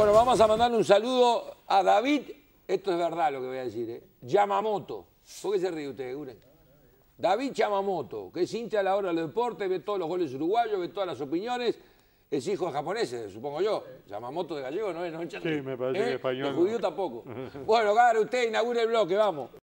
Bueno, vamos a mandarle un saludo a David. Esto es verdad lo que voy a decir, ¿eh? Yamamoto. ¿Por qué se ríe usted, Gure? David Yamamoto, que es hincha a la hora del deporte, ve todos los goles uruguayos, ve todas las opiniones. Es hijo de japoneses, supongo yo. Yamamoto de gallego, ¿no No, sí, me parece ¿Eh? que es español. De judío tampoco. bueno, ahora usted inaugura el bloque, vamos.